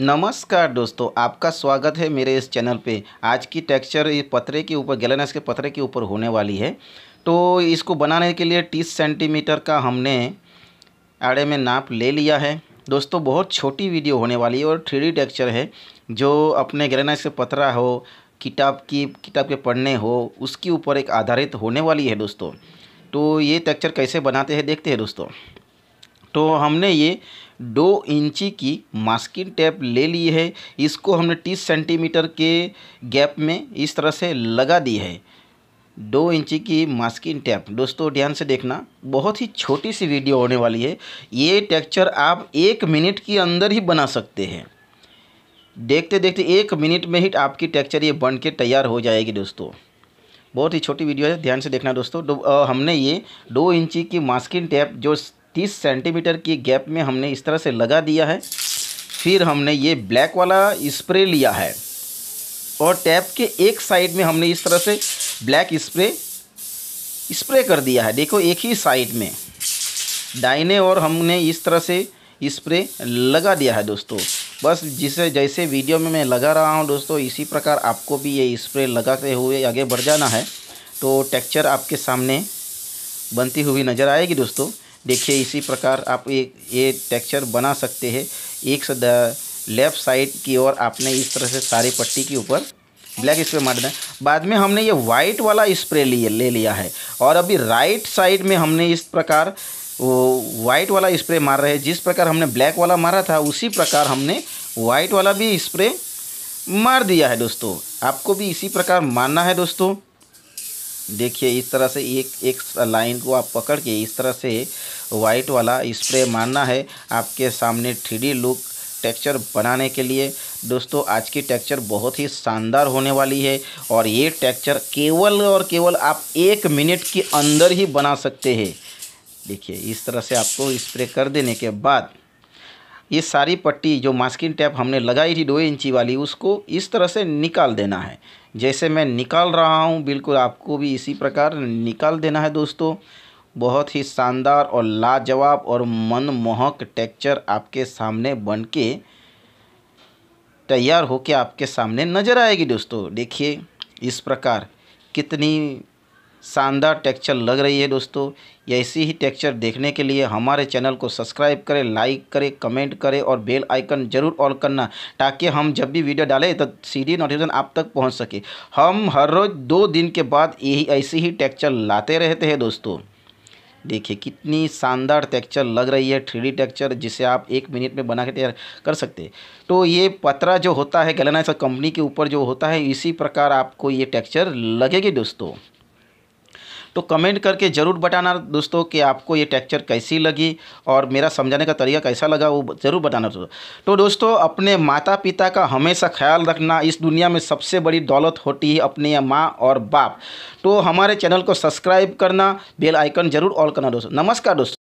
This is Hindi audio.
नमस्कार दोस्तों आपका स्वागत है मेरे इस चैनल पे आज की टेक्सचर पतरे के ऊपर गैलेनस के पतरे के ऊपर होने वाली है तो इसको बनाने के लिए 30 सेंटीमीटर का हमने आड़े में नाप ले लिया है दोस्तों बहुत छोटी वीडियो होने वाली है और थ्री टेक्सचर है जो अपने गैलेनस के पतरा हो किताब की किताब के पढ़ने हो उसके ऊपर एक आधारित होने वाली है दोस्तों तो ये टेक्चर कैसे बनाते हैं देखते हैं दोस्तों तो हमने ये दो इंची की मास्किंग टेप ले ली है इसको हमने तीस सेंटीमीटर के गैप में इस तरह से लगा दी है दो इंची की मास्किंग टैप दोस्तों ध्यान से देखना बहुत ही छोटी सी वीडियो होने वाली है ये टेक्चर आप एक मिनट के अंदर ही बना सकते हैं देखते देखते एक मिनट में ही आपकी टेक्चर ये बन के तैयार हो जाएगी दोस्तों बहुत ही छोटी वीडियो है ध्यान से देखना दोस्तों दो, आ, हमने ये दो इंची की मास्किंग टैप जो तीस सेंटीमीटर की गैप में हमने इस तरह से लगा दिया है फिर हमने ये ब्लैक वाला स्प्रे लिया है और टैप के एक साइड में हमने इस तरह से ब्लैक स्प्रे स्प्रे कर दिया है देखो एक ही साइड में डाइने और हमने इस तरह से स्प्रे लगा दिया है दोस्तों बस जिसे जैसे वीडियो में मैं लगा रहा हूँ दोस्तों इसी प्रकार आपको भी ये स्प्रे लगाते हुए आगे बढ़ जाना है तो टेक्चर आपके सामने बनती हुई नज़र आएगी दोस्तों देखिए इसी प्रकार आप ये ये टेक्सचर बना सकते हैं एक लेफ़्ट साइड की ओर आपने इस तरह से सारी पट्टी के ऊपर ब्लैक स्प्रे मार दें बाद में हमने ये वाइट वाला स्प्रे लिए ले लिया है और अभी राइट साइड में हमने इस प्रकार वाइट वाला स्प्रे मार रहे हैं जिस प्रकार हमने ब्लैक वाला मारा था उसी प्रकार हमने वाइट वाला भी स्प्रे मार दिया है दोस्तों आपको भी इसी प्रकार मारना है दोस्तों देखिए इस तरह से एक एक लाइन को आप पकड़ के इस तरह से वाइट वाला स्प्रे मारना है आपके सामने थ्री लुक टेक्चर बनाने के लिए दोस्तों आज की टेक्चर बहुत ही शानदार होने वाली है और ये टेक्चर केवल और केवल आप एक मिनट के अंदर ही बना सकते हैं देखिए इस तरह से आपको स्प्रे कर देने के बाद ये सारी पट्टी जो मास्किंग टैप हमने लगाई थी दो इंची वाली उसको इस तरह से निकाल देना है जैसे मैं निकाल रहा हूँ बिल्कुल आपको भी इसी प्रकार निकाल देना है दोस्तों बहुत ही शानदार और लाजवाब और मनमोहक टेक्चर आपके सामने बन के तैयार होकर आपके सामने नज़र आएगी दोस्तों देखिए इस प्रकार कितनी शानदार टेक्चर लग रही है दोस्तों ऐसी ही टेक्चर देखने के लिए हमारे चैनल को सब्सक्राइब करें लाइक करें कमेंट करें और बेल आइकन जरूर ऑल करना ताकि हम जब भी वीडियो डालें तो सीधी नोटिफिकेशन आप तक पहुंच सके हम हर रोज़ दो दिन के बाद यही ऐसी ही टेक्चर लाते रहते हैं दोस्तों देखिए कितनी शानदार टेक्चर लग रही है थ्री टेक्चर जिसे आप एक मिनट में बना के तैयार कर सकते हैं तो ये पतरा जो होता है गलेनाइसर कंपनी के ऊपर जो होता है इसी प्रकार आपको ये टेक्चर लगेगी दोस्तों तो कमेंट करके ज़रूर बताना दोस्तों कि आपको ये टेक्चर कैसी लगी और मेरा समझाने का तरीका कैसा लगा वो ज़रूर बताना दोस्तों तो दोस्तों अपने माता पिता का हमेशा ख्याल रखना इस दुनिया में सबसे बड़ी दौलत होती है अपने माँ और बाप तो हमारे चैनल को सब्सक्राइब करना बेल आइकन जरूर ऑल करना दोस्तों नमस्कार दोस्तों